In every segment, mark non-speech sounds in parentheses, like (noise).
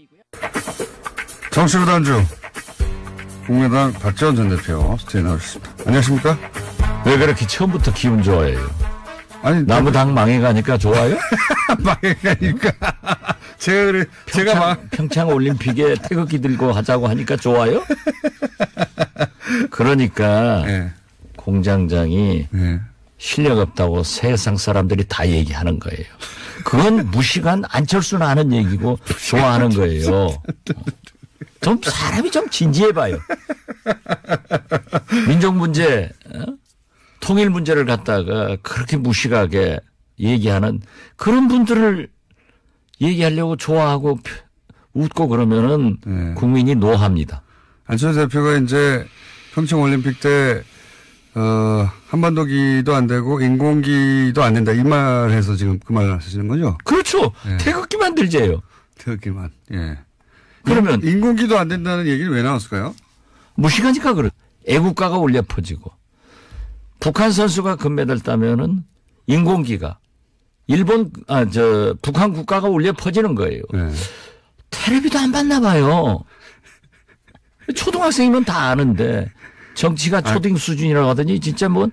네, 네, 네. 정치부 단주 국민의당 박지원 전 대표 스튜디오 나오셨습니다. 안녕하십니까? 왜 그렇게 처음부터 기분 좋아해요? 아니 나무 당 망해가니까 좋아요? (laughs) 망해가니까 (laughs) 제가 그래 평창, 제가 막 평창 올림픽에 태극기 들고 하자고 하니까 좋아요? (laughs) 그러니까 네. 공장장이 네. 실력 없다고 세상 사람들이 다 얘기하는 거예요. 그건 (laughs) 무식한 안철수는 아는 얘기고 좋아하는 거예요. 좀 사람이 좀 진지해 봐요. 민족 문제, 어? 통일 문제를 갖다가 그렇게 무식하게 얘기하는 그런 분들을 얘기하려고 좋아하고 웃고 그러면은 네. 국민이 노합니다. 안철수 대표가 이제 평창 올림픽 때 어, 한반도기도 안 되고 인공기도 안 된다. 이 말해서 지금 그말을 하시는 거죠? 그렇죠. 예. 태극기 만들재예요. 태극기만. 예. 그러면 인공기도 안 된다는 얘기는 왜 나왔을까요? 무시하니까 그래. 애국가가 울려 퍼지고 북한 선수가 금메달 따면은 인공기가 일본 아 저 북한 국가가 울려 퍼지는 거예요. 네. 예. 텔레비도 안 봤나 봐요. 초등학생이면 다 아는데 정치가 아. 초딩 아, 수준이라고 하더니 진짜 뭐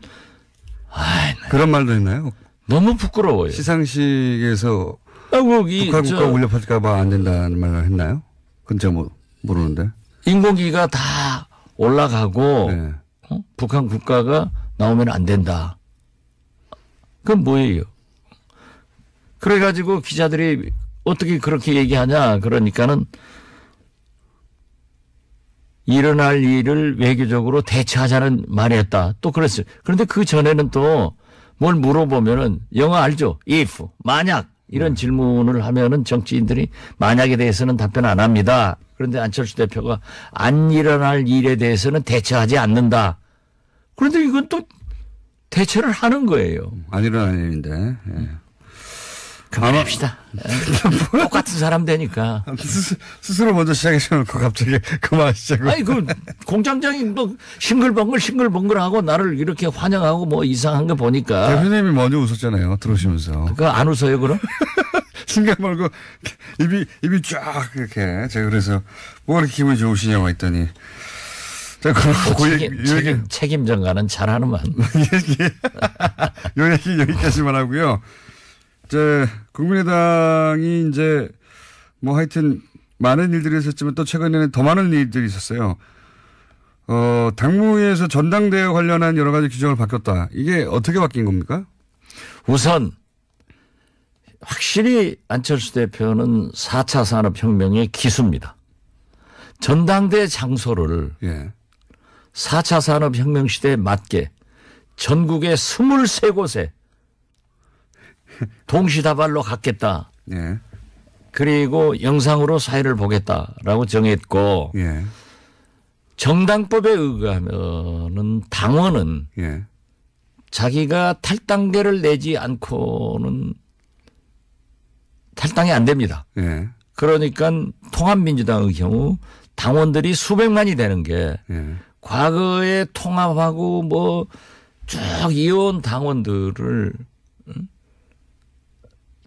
아이, 그런 말도 했나요? 너무 부끄러워요. 시상식에서 아이 뭐, 이, 북한 국가 울려 퍼질까봐 안 된다는 말을 했나요? 근처 뭐, 모르는데. 인공기가 다 올라가고 네. 어? 북한 국가가 나오면 안 된다. 그건 뭐예요? 그래가지고 기자들이 어떻게 그렇게 얘기하냐 그러니까는 일어날 일을 외교적으로 대처하자는 말이었다. 또 그랬어요. 그런데 그 전에는 또 뭘 물어보면은 영어 알죠? if 만약 이런 네. 질문을 하면은 정치인들이 만약에 대해서는 답변 안 합니다. 그런데 안철수 대표가 안 일어날 일에 대해서는 대처하지 않는다. 그런데 이건 또 대처를 하는 거예요. 안 일어날 일인데. 예. 그만합시다. (laughs) 똑같은 사람 되니까. 스스로 먼저 시작해놓고 그 갑자기 그만하시자고. 아니, 그 공장장이 뭐 싱글벙글 싱글벙글하고 나를 이렇게 환영하고 뭐 이상한 거 보니까. 대표님이 먼저 웃었잖아요. 들어오시면서. 그 안 웃어요, 그럼? 신경 (laughs) 말고 입이, 입이 쫙 이렇게. 제가 그래서 뭐 이렇게 기분이 좋으시냐고 했더니. 그 책임, 책임 전가는 잘하는만. (laughs) 요 얘기 여기까지만 하고요. 이제 국민의당이 이제 뭐 하여튼 많은 일들이 있었지만 또 최근에는 더 많은 일들이 있었어요. 어, 당무위에서 전당대회 관련한 여러 가지 규정을 바뀌었다. 이게 어떻게 바뀐 겁니까? 우선 확실히 안철수 대표는 4차 산업혁명의 기수입니다. 전당대 장소를 예. 4차 산업혁명 시대에 맞게 전국의 23곳에 (laughs) 동시다발로 갔겠다. 예. 그리고 영상으로 사회를 보겠다라고 정했고 예. 정당법에 의거하면은 당원은 예. 자기가 탈당계를 내지 않고는 탈당이 안 됩니다. 예. 그러니까 통합민주당의 경우 당원들이 수백만이 되는 게 예. 과거에 통합하고 뭐 쭉 이어온 당원들을 음?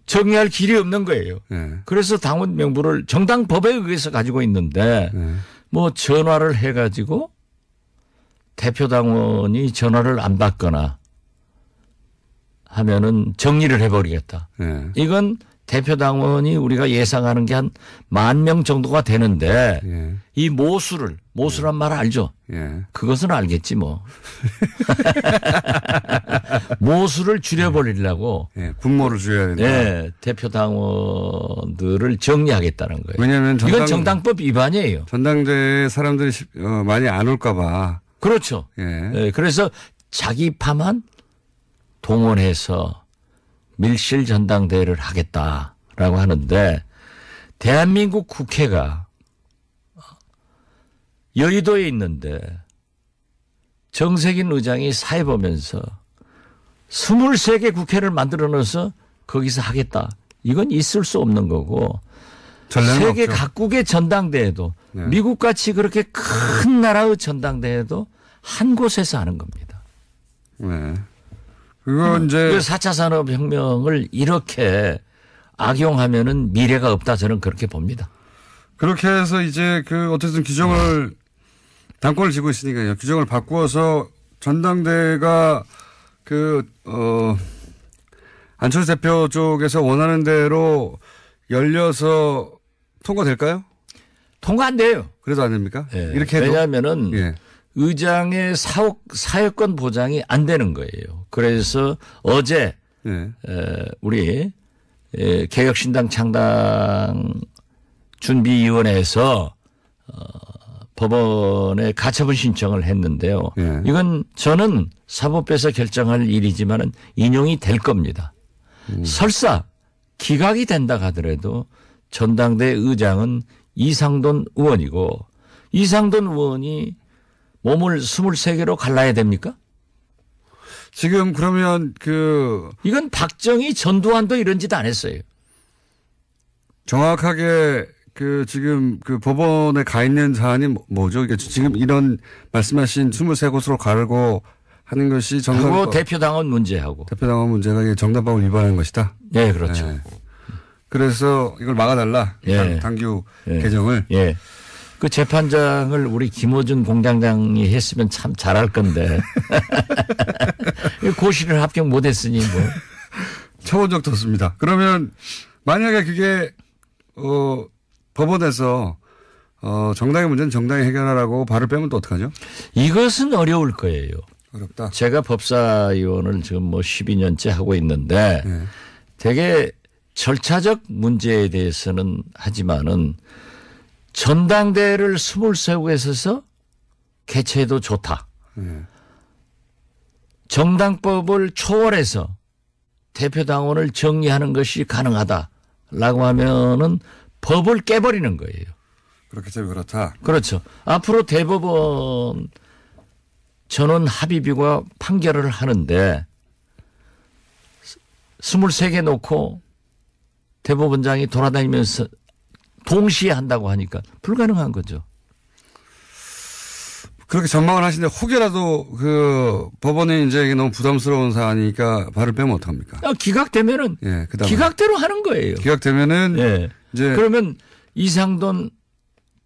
정의할 길이 없는 거예요. 네. 그래서 당원 명부를 정당 법에 의해서 가지고 있는데 네. 뭐 전화를 해가지고 대표 당원이 전화를 안 받거나 하면은 정리를 해버리겠다. 네. 이건 대표 당원이 우리가 예상하는 게 한 만 명 정도가 되는데 예. 이 모수를 모수란 예. 말 알죠? 예. 그것은 알겠지 뭐. (laughs) 모수를 줄여버리려고 예. 예. 분모를 줄여야 된다. 예. 대표 당원들을 정리하겠다는 거예요. 왜냐하면 전당, 이건 정당법 위반이에요. 전당대회 사람들이 어, 많이 안 올까봐. 그렇죠. 예. 예. 그래서 자기 파만 동원해서 밀실 전당대회를 하겠다라고 하는데 대한민국 국회가 여의도에 있는데 정세균 의장이 사해보면서 23개 국회를 만들어 놓아서 거기서 하겠다. 이건 있을 수 없는 거고 세계 없죠. 각국의 전당대회도 네. 미국같이 그렇게 큰 나라의 전당대회도 한 곳에서 하는 겁니다. 네. 그거 음. 이제. 그 4차 산업혁명을 이렇게 악용하면은 미래가 없다 저는 그렇게 봅니다. 그렇게 해서 이제 그 어쨌든 규정을 네. 당권을 지고 있으니까요. 규정을 바꾸어서 전당대회가 그, 어, 안철수 대표 쪽에서 원하는 대로 열려서 통과될까요? 통과 안 돼요. 그래도 안 됩니까? 예. 이렇게 해도. 왜냐하면은 예. 의장의 사옥, 사회권 보장이 안 되는 거예요. 그래서 어제 네. 에, 우리 에, 개혁신당 창당 준비위원회에서 어, 법원에 가처분 신청을 했는데요. 네. 이건 저는 사법에서 부 결정할 일이지만은 인용이 될 겁니다. 음. 설사 기각이 된다 하더라도 전당대 의장은 이상돈 의원이고 이상돈 의원이 몸을 23개로 갈라야 됩니까? 지금 그러면 그 이건 박정희 전두환도 이런 짓 안 했어요. 정확하게 그 지금 그 법원에 가 있는 사안이 뭐, 뭐죠? 이게 지금 이런 말씀하신 23곳으로 가고 하는 것이 정상. 그리고 그 대표당원 문제하고. 대표당원 문제가 정당법을 위반한 것이다. 네, 그렇죠. 네. 그래서 이걸 막아달라. 예. 당규 예. 개정을. 예. 그 재판장을 우리 김호준 공장장이 했으면 참 잘할 건데 (laughs) 고시를 합격 못했으니 뭐 초원적 뒀습니다. 그러면 만약에 그게 어 법원에서 어 정당의 문제는 정당이 해결하라고 발을 빼면 또 어떡하죠? 이것은 어려울 거예요. 어렵다. 제가 법사위원을 지금 뭐 12년째 하고 있는데 네. 되게 절차적 문제에 대해서는 하지만은 전당대회를 숨을 세우고 있어서 개최도 해 좋다. 네. 정당법을 초월해서 대표당원을 정리하는 것이 가능하다라고 하면은 법을 깨버리는 거예요. 그렇게 되면 그렇다. 그렇죠. 앞으로 대법원 전원 합의비과 판결을 하는데 23개 놓고 대법원장이 돌아다니면서 동시에 한다고 하니까 불가능한 거죠. 그렇게 전망을 하시는데 혹여라도 그 법원에 이제 이게 너무 부담스러운 사안이니까 발을 빼면 어떡합니까? 아, 기각되면은 예, 기각대로 하는 거예요. 기각되면은 예. 이제 그러면 이상돈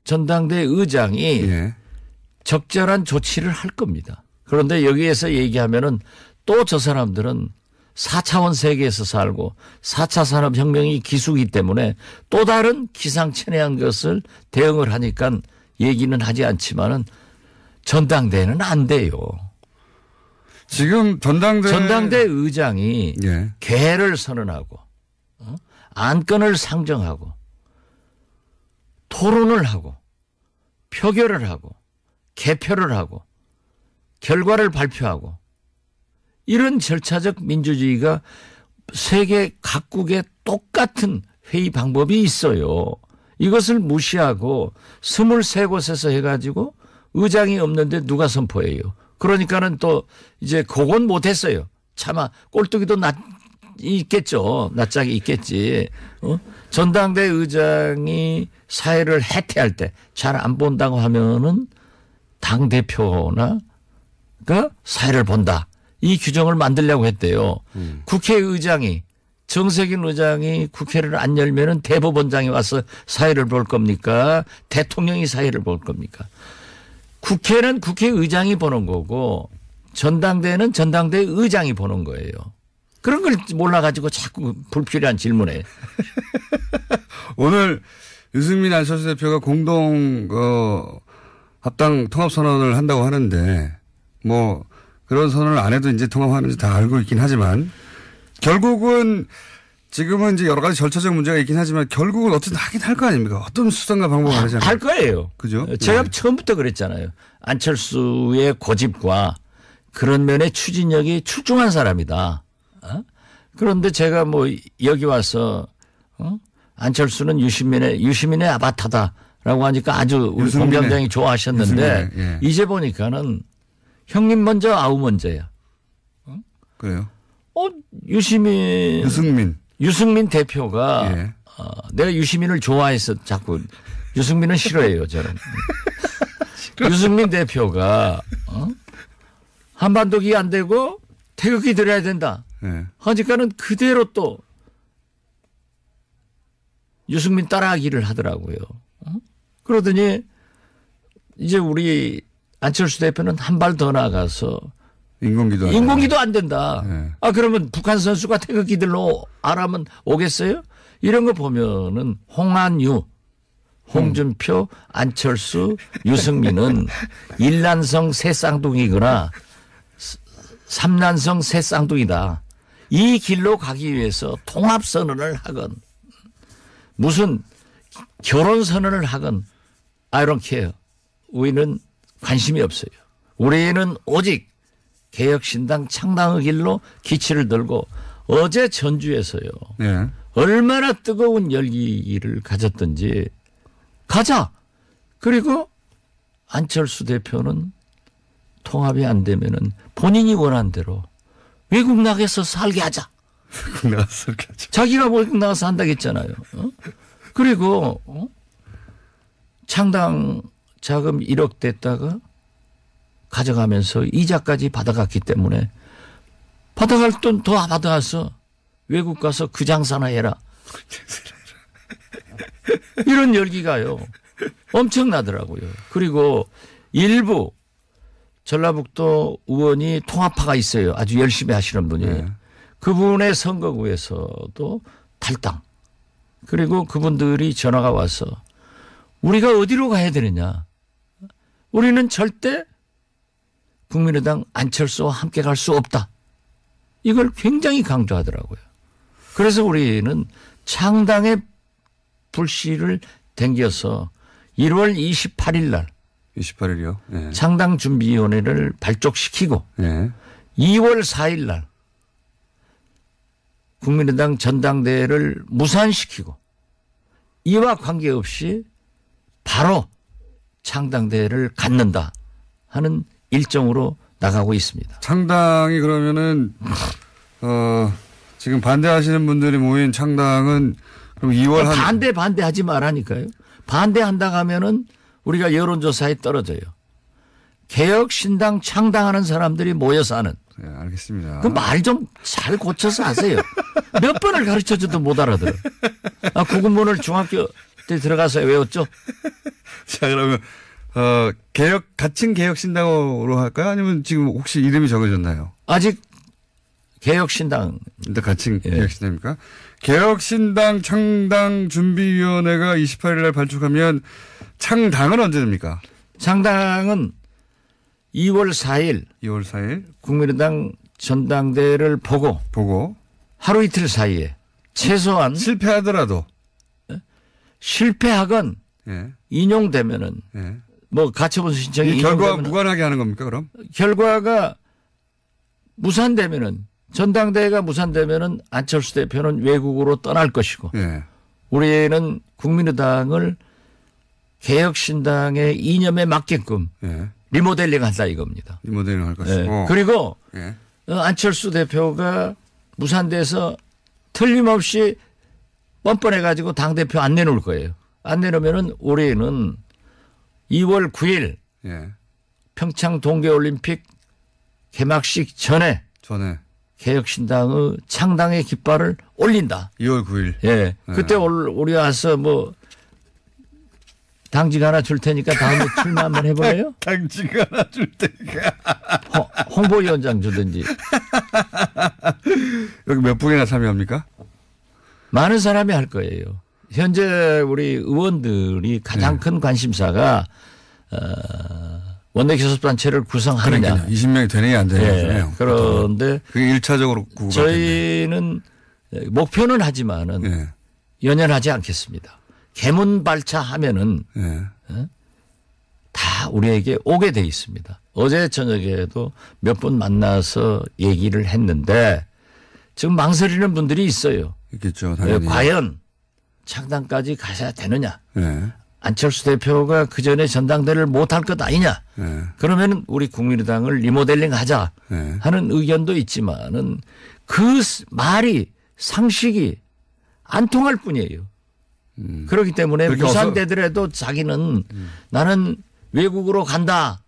전당대 의장이 예. 적절한 조치를 할 겁니다. 그런데 여기에서 얘기하면은 또 저 사람들은 4차원 세계에서 살고 4차 산업혁명이 기수기 때문에 또 다른 기상천외한 것을 대응을 하니까 얘기는 하지 않지만은 전당대회는 안 돼요. 지금 전당대 전당대 의장이 예. 개를 선언하고 어? 안건을 상정하고 토론을 하고 표결을 하고 개표를 하고 결과를 발표하고 이런 절차적 민주주의가 세계 각국의 똑같은 회의 방법이 있어요. 이것을 무시하고 23곳에서 해가지고 의장이 없는데 누가 선포해요. 그러니까는 또 이제 그건 못했어요. 차마 꼴뚜기도 낫, 있겠죠. 낯짝이 있겠지. 어? 전당대 의장이 사회를 해태할 때 잘 안 본다고 하면은 당대표나 가 사회를 본다. 이 규정을 만들려고 했대요. 음. 국회의장이 정세균 의장이 국회를 안 열면은 대법원장이 와서 사회를 볼 겁니까? 대통령이 사회를 볼 겁니까? 국회는 국회의장이 보는 거고 전당대회는 전당대 의장이 보는 거예요. 그런 걸 몰라가지고 자꾸 불필요한 질문에. (laughs) 오늘 유승민 안철수 대표가 공동 어, 합당 통합 선언을 한다고 하는데 뭐 그런 선언을 안 해도 이제 통합하는지 다 알고 있긴 하지만 결국은 지금은 이제 여러 가지 절차적 문제가 있긴 하지만 결국은 어쨌든 하긴 할 거 아닙니까? 어떤 수단과 방법을 아, 하지 않을할 까 거예요. 그죠? 어, 제가 네. 처음부터 그랬잖아요. 안철수의 고집과 그런 면의 추진력이 출중한 사람이다. 어? 그런데 제가 뭐 여기 와서 어? 안철수는 유시민의 유시민의 아바타다라고 하니까 아주 우리 공장장이 좋아하셨는데 예. 이제 보니까는 형님 먼저 아우 먼저야. 어? 그래요? 어 유시민 유승민 유승민 대표가 예. 어, 내가 유시민을 좋아해서 자꾸 유승민은 싫어해요 저는. (laughs) 유승민 대표가 어? 한반도기 안 되고 태극기 들어야 된다. 네. 하니까는 그대로 또 유승민 따라하기를 하더라고요. 어? 그러더니 이제 우리 안철수 대표는 한 발 더 나가서 인공기도 인공기도 안 된다. 네. 아 그러면 북한 선수가 태극기들로 알아면 오겠어요? 이런 거 보면은 홍한유, 홍준표, 홍. 안철수, 유승민은 (laughs) 일란성 새 쌍둥이거나 삼란성 새 쌍둥이다. 이 길로 가기 위해서 통합 선언을 하건 무슨 결혼 선언을 하건 I don't care. 우리는 관심이 없어요. 우리는 오직 개혁신당 창당의 길로 기치를 들고 어제 전주에서요. 네. 얼마나 뜨거운 열기를 가졌던지 가자. 그리고 안철수 대표는 통합이 안 되면은 본인이 원한 대로 외국 나가서 살게 하자. 외국 나가서 살게 하자. 자기가 외국 나가서 한다고 잖아요 어? 그리고 어? 창당 자금 1억 됐다가 가져가면서 이자까지 받아갔기 때문에 받아갈 돈 더받아와서 외국 가서 그 장사나 해라. (laughs) 이런 열기가요. 엄청나더라고요. 그리고 일부 전라북도 의원이 통합파가 있어요. 아주 열심히 하시는 분이. 네. 그분의 선거구에서도 탈당. 그리고 그분들이 전화가 와서 우리가 어디로 가야 되느냐. 우리는 절대 국민의당 안철수와 함께 갈 수 없다. 이걸 굉장히 강조하더라고요. 그래서 우리는 창당의 불씨를 댕겨서 1월 28일 날 28일이요. 네. 창당 준비위원회를 발족시키고 네. 2월 4일 날 국민의당 전당대회를 무산시키고 이와 관계없이 바로 창당대회를 갖는다 하는 일정으로 나가고 있습니다. 창당이 그러면은 어 지금 반대하시는 분들이 모인 창당은 그럼 2월 한 반대 반대하지 말라니까요. 반대한다 하면은 우리가 여론조사에 떨어져요. 개혁신당 창당하는 사람들이 모여서 는 네, 예, 알겠습니다. 그 말 좀 잘 고쳐서 하세요. 몇 번을 가르쳐줘도 못 알아들어. 아, 구문을 중학교 때 들어가서 외웠죠? (laughs) 자, 그러면, 어, 개혁, 같은 개혁신당으로 할까요? 아니면 지금 혹시 이름이 적어졌나요 아직 개혁신당. 근데 같은 예. 개혁신당입니까? 개혁신당 창당 준비위원회가 28일 날 발족하면 창당은 언제 됩니까? 창당은 2월 4일. 2월 4일. 국민의당 전당대회를 보고. 보고. 하루 이틀 사이에 최소한. 실패하더라도. 실패하건 예. 인용되면은 예. 뭐 가처분 신청이 결과 무관하게 하는 겁니까 그럼? 결과가 무산되면은 전당대회가 무산되면은 안철수 대표는 외국으로 떠날 것이고 예. 우리는 국민의당을 개혁신당의 이념에 맞게끔 예. 리모델링 한다 이겁니다. 리모델링 할 것이고 예. 그리고 예. 어, 안철수 대표가 무산돼서 틀림없이 뻔뻔해 가지고 당 대표 안 내놓을 거예요. 안 내려면은 올해는 에 2월 9일 예. 평창 동계올림픽 개막식 전에 전에 개혁신당의 창당의 깃발을 올린다. 2월 9일. 예. 예. 그때 올, 우리 와서 뭐 당직 하나 줄 테니까 다음에 출마 한번 해보래요? (laughs) 당직 하나 줄 테니까. 허, 홍보위원장 주든지. (laughs) 여기 몇 분이나 참여합니까? 많은 사람이 할 거예요. 현재 우리 의원들이 가장 네. 큰 관심사가 어, 원내교섭단체를 구성하느냐. 그러니까 20명이 되느냐 안 되느냐. 예, 네. 그런데 그게 일차적으로 저희는 목표는 하지만은 네. 연연하지 않겠습니다. 개문발차하면은 네. 예. 어? 다 우리에게 오게 돼 있습니다. 어제 저녁에도 몇 분 만나서 얘기를 했는데 지금 망설이는 분들이 있어요. 있겠죠. 당연히. 과연 창당까지 가셔야 되느냐. 네. 안철수 대표가 그 전에 전당대를 못 할 것 아니냐. 네. 예. 그러면 우리 국민의당을 리모델링 하자 네. 하는 의견도 있지만은 그 말이 상식이 안 통할 뿐이에요. 음. 그렇기 때문에 무산되더라도 자기는 음. 나는 외국으로 간다.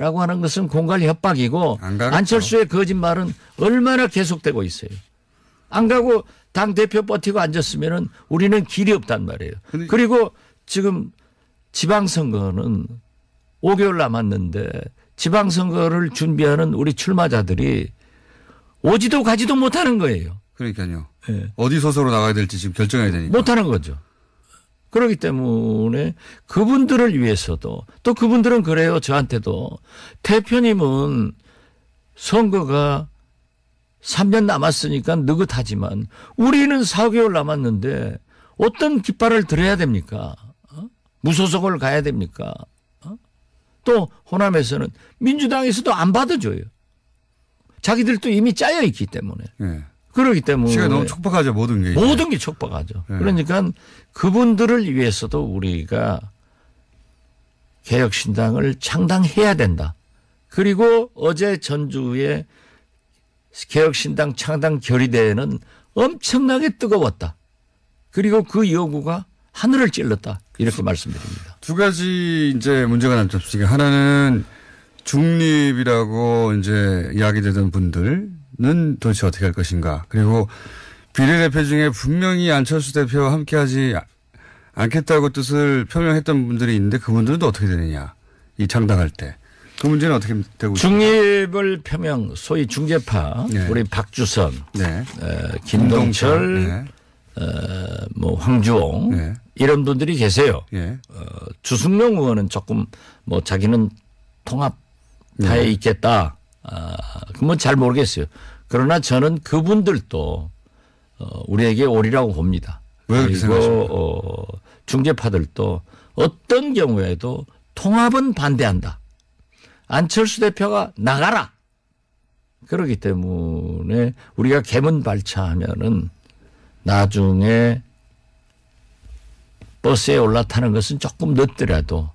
라고 하는 것은 공갈 협박이고 안철수의 거짓말은 얼마나 계속되고 있어요. 안 가고 당 대표 버티고 앉았으면은 우리는 길이 없단 말이에요. 그리고 지금 지방선거는 5개월 남았는데 지방선거를 준비하는 우리 출마자들이 오지도 가지도 못하는 거예요. 그러니까요. 네. 어디 서서로 나가야 될지 지금 결정해야 되니까. 못하는 거죠. 그렇기 때문에 그분들을 위해서도 또 그분들은 그래요. 저한테도 대표님은 선거가 3년 남았으니까 느긋하지만 우리는 4개월 남았는데 어떤 깃발을 들어야 됩니까? 어? 무소속을 가야 됩니까? 어? 또 호남에서는 민주당에서도 안 받아줘요. 자기들도 이미 짜여 있기 때문에. 네. 그러기 때문에 시간 너무 촉박하죠 모든 게 모든 게 촉박하죠. 네. 그러니까 그분들을 위해서도 우리가 개혁신당을 창당해야 된다. 그리고 어제 전주에 개혁신당 창당 결의대회는 엄청나게 뜨거웠다. 그리고 그 요구가 하늘을 찔렀다. 이렇게 말씀드립니다. 두 가지 이제 문제가 남습니다. 그러니까 하나는 중립이라고 이제 이야기되던 분들은 도대체 어떻게 할 것인가. 그리고 비례대표 중에 분명히 안철수 대표와 함께 하지 않겠다고 뜻을 표명했던 분들이 있는데 그분들은 어떻게 되느냐. 이 창당할 때. 그 문제는 어떻게 되고 중립을 표명 소위 중재파 네. 우리 박주선, 네. 어, 김동철, 네. 어, 뭐 황주홍 네. 이런 분들이 계세요. 예. 어, 주승용 의원은 조금 뭐 자기는 통합파에 네. 있겠다. 아, 그건 잘 모르겠어요. 그러나 저는 그분들도 어, 우리에게 오리라고 봅니다. 그리고 어, 중재파들도 어떤 경우에도 통합은 반대한다. 안철수 대표가 나가라. 그렇기 때문에 우리가 개문 발차하면은 나중에 버스에 올라타는 것은 조금 늦더라도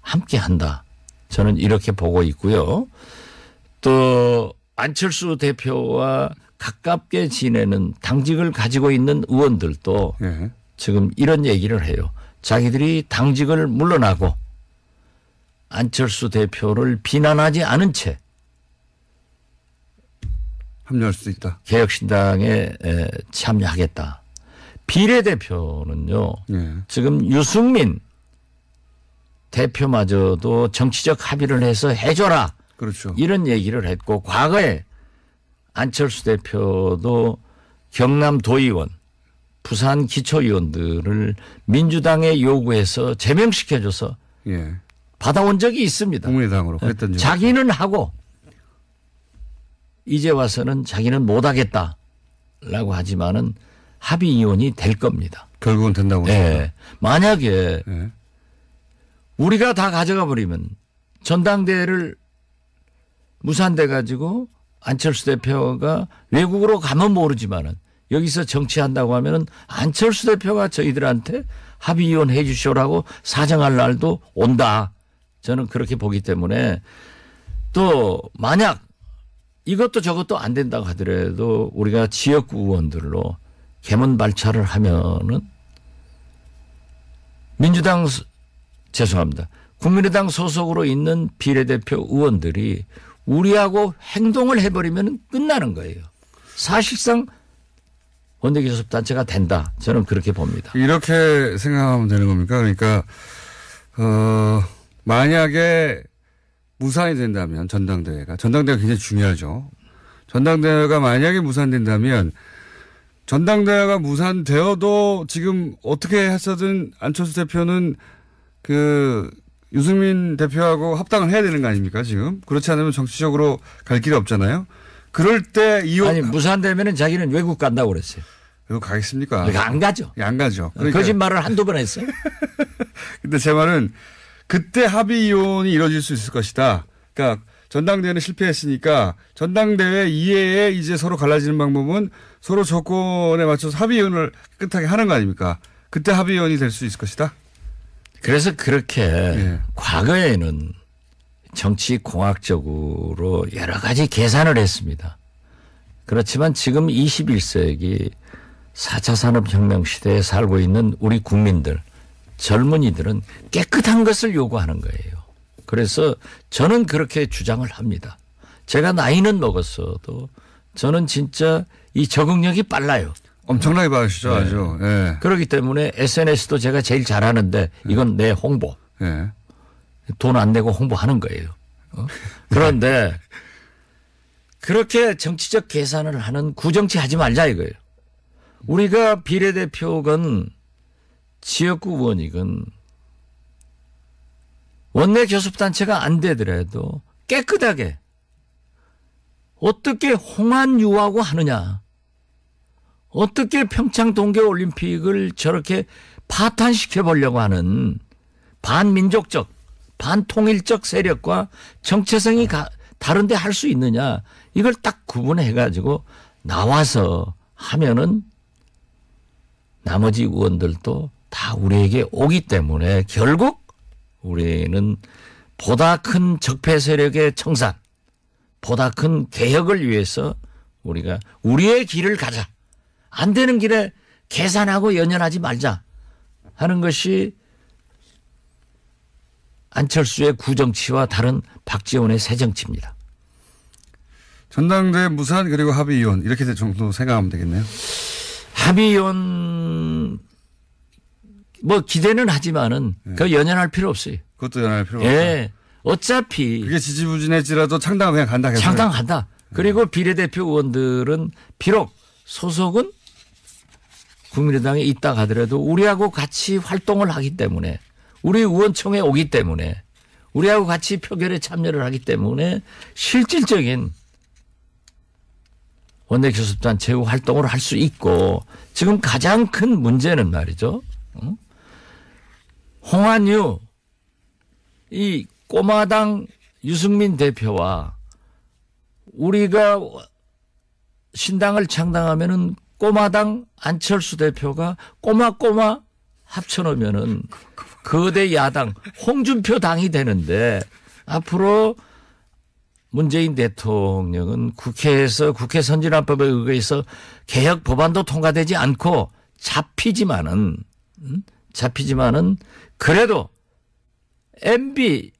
함께 한다. 저는 이렇게 보고 있고요. 또 안철수 대표와 가깝게 지내는 당직을 가지고 있는 의원들도 예. 지금 이런 얘기를 해요. 자기들이 당직을 물러나고 안철수 대표를 비난하지 않은 채 합류할 수 있다. 개혁신당에 참여하겠다. 비례대표는요. 예. 지금 유승민 대표마저도 정치적 합의를 해서 해줘라. 그렇죠. 이런 얘기를 했고 과거에 안철수 대표도 경남 도의원, 부산 기초위원들을 민주당에 요구해서 제명시켜줘서 예. 받아온 적이 있습니다. 국민의당으로 예. 그랬던 자기는 하고 이제 와서는 자기는 못하겠다라고 하지만은 합의 이혼이 될 겁니다. 결국은 된다고. 네. 만약에 네. 우리가 다 가져가 버리면 전당대회를 무산돼 가지고 안철수 대표가 외국으로 가면 모르지만은 여기서 정치한다고 하면은 안철수 대표가 저희들한테 합의 이혼해 주시오라고 사정할 날도 온다. 저는 그렇게 보기 때문에 또 만약 이것도 저것도 안 된다고 하더라도 우리가 지역구 의원들로 개문 발차를 하면은 민주당 죄송합니다. 국민의당 소속으로 있는 비례대표 의원들이 우리하고 행동을 해버리면 끝나는 거예요. 사실상 원내교섭 단체가 된다. 저는 그렇게 봅니다. 이렇게 생각하면 되는 겁니까? 그러니까 어. 만약에 무산이 된다면 전당대회가 전당대회가 굉장히 중요하죠. 전당대회가 만약에 무산된다면 전당대회가 무산되어도 지금 어떻게 했어든 안철수 대표는 그 유승민 대표하고 합당을 해야 되는 거 아닙니까 지금? 그렇지 않으면 정치적으로 갈 길이 없잖아요. 그럴 때이후 아니 무산되면은 자기는 외국 간다고 그랬어요. 외국 가겠습니까? 안 가죠. 예, 안 가죠. 그러니까. 거짓말을 한두 번 했어요. (laughs) 근데 제 말은 그때 합의 이혼이 이루어질 수 있을 것이다. 그러니까 전당대회는 실패했으니까 전당대회 이외에 이제 서로 갈라지는 방법은 서로 조건에 맞춰서 합의 이혼을 끝하게 하는 거 아닙니까? 그때 합의 이혼이 될 수 있을 것이다. 그래서 그렇게 예. 과거에는 정치 공학적으로 여러 가지 계산을 했습니다. 그렇지만 지금 21세기 4차 산업혁명 시대에 살고 있는 우리 국민들 젊은이들은 깨끗한 것을 요구하는 거예요. 그래서 저는 그렇게 주장을 합니다. 제가 나이는 먹었어도 저는 진짜 이 적응력이 빨라요. 엄청나게 빠르시죠, 네. 아주. 네. 그렇기 때문에 SNS도 제가 제일 잘하는데 예. 이건 내 홍보. 네. 예. 돈 안 내고 홍보하는 거예요. 어? 그런데 (laughs) 그렇게 정치적 계산을 하는 구정치 하지 말자 이거예요. 우리가 비례대표건 지역구 원이건 원내 교섭단체가 안 되더라도 깨끗하게 어떻게 홍한 유하고 하느냐. 어떻게 평창 동계올림픽을 저렇게 파탄시켜 보려고 하는 반민족적, 반통일적 세력과 정체성이 다른데 할 수 있느냐. 이걸 딱 구분해 가지고 나와서 하면은 나머지 의원들도 다 우리에게 오기 때문에 결국 우리는 보다 큰 적폐 세력의 청산, 보다 큰 개혁을 위해서 우리가 우리의 길을 가자. 안 되는 길에 계산하고 연연하지 말자 하는 것이 안철수의 구정치와 다른 박지원의 새정치입니다. 전당대 무산 그리고 합의위원 이렇게 정도 생각하면 되겠네요. 합의위원 뭐 기대는 하지만은 네. 그 연연할 필요 없어요. 그것도 연연할 필요 예. 없어요. 예. 어차피 그게 지지부진할지라도 창당 그냥 간다. 계속. 창당한다. 예. 그리고 비례대표 의원들은 비록 소속은 국민의당에 있다 가더라도 우리하고 같이 활동을 하기 때문에 우리 의원총회 오기 때문에 우리하고 같이 표결에 참여를 하기 때문에 실질적인 원내교섭단 제후 활동을 할 수 있고 지금 가장 큰 문제는 말이죠. 응? 홍한유 이 꼬마당 유승민 대표와 우리가 신당을 창당하면은 꼬마당 안철수 대표가 꼬마꼬마 합쳐놓으면은 거대 야당 홍준표 당이 되는데 앞으로 문재인 대통령은 국회에서 국회 선진화법에 의해서 거 개혁 법안도 통과되지 않고 잡히지만은 음? 잡히지만은 그래도 MB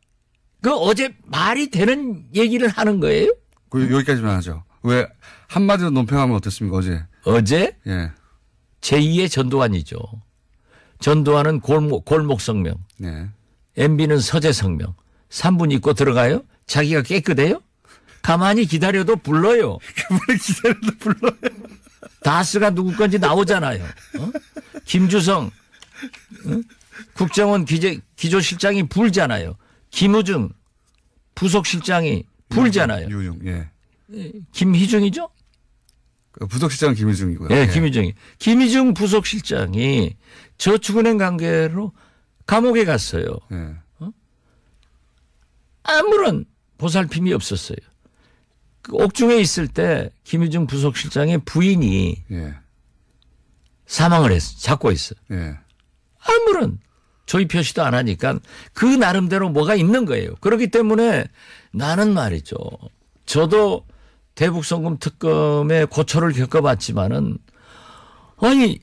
그 어제 말이 되는 얘기를 하는 거예요? 그 여기까지만 하죠. 왜 한마디로 논평하면 어떻습니까 어제? 어제? 예. 제2의 전두환이죠. 전두환은 골목 골목 성명. 예. 네. MB는 서재 성명. 3분 입고 들어가요? 자기가 깨끗해요? 가만히 기다려도 불러요. (laughs) 가만히 기다려도 불러요. 다스가 누구 건지 나오잖아요. 어? 김주성, 어? 국정원 기재, 기조실장이 불잖아요. 김우중 부속실장이 불잖아요. 유중, 예. 김희중이죠? 그 부속실장 김희중이고요. 예, 예, 김희중이. 김희중 부속실장이 저축은행 관계로 감옥에 갔어요. 예. 어? 아무런 보살핌이 없었어요. 그 옥중에 있을 때 김희중 부속실장의 부인이 예. 사망을 했어. 잡고 있어. 예. 아무런 조이 표시도 안 하니까 그 나름대로 뭐가 있는 거예요. 그렇기 때문에 나는 말이죠. 저도 대북송금 특검의 고초를 겪어봤지만은 아니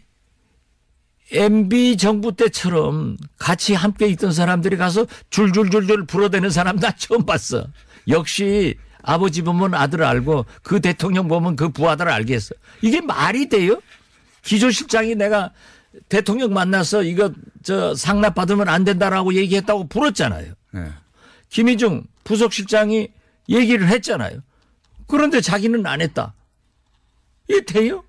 MB 정부 때처럼 같이 함께 있던 사람들이 가서 줄줄줄줄 불어대는 사람 나 처음 봤어. 역시 아버지 보면 아들 알고 그 대통령 보면 그 부하들 알겠어. 이게 말이 돼요? 기조실장이 내가 대통령 만나서 이거 저 상납 받으면 안 된다라고 얘기했다고 불었잖아요. 네. 김희중 부속실장이 얘기를 했잖아요. 그런데 자기는 안 했다. 이게 돼요?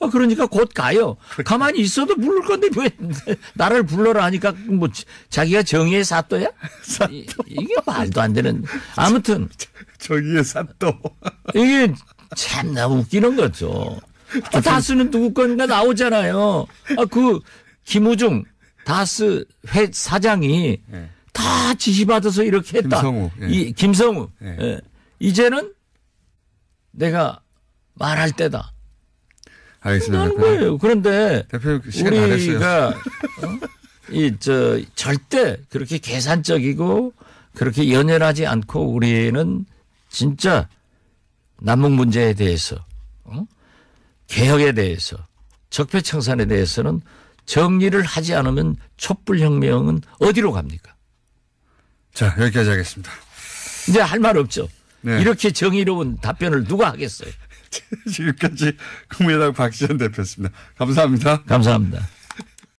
아, 그러니까 곧 가요. 그렇죠. 가만히 있어도 부를 건데 왜 (laughs) 나를 불러라 하니까 뭐 자기가 정의의 사또야? (laughs) 사또. 이, 게 말도 안 되는. 아무튼 정의의 사또. 이게 참나 웃기는 거죠. 아, 다스는 누구 건가 나오잖아요. 아, 그 김우중 다스 회 사장이 네. 다 지시받아서 이렇게 했다. 김성우. 예. 이 김성우. 예. 예. 이제는 내가 말할 때다. 알겠습니다. 는 거예요. 그런데 우리가 어? 이저 절대 그렇게 계산적이고 그렇게 연연하지 않고 우리는 진짜 남북 문제에 대해서 어? 개혁에 대해서 적폐청산에 대해서는 정리를 하지 않으면 촛불혁명은 어디로 갑니까? 자 여기까지 하겠습니다. 이제 할 말 없죠. 네. 이렇게 정의로운 답변을 누가 하겠어요? (laughs) 지금까지 국민의당 박지원 대표였습니다. 감사합니다. 감사합니다.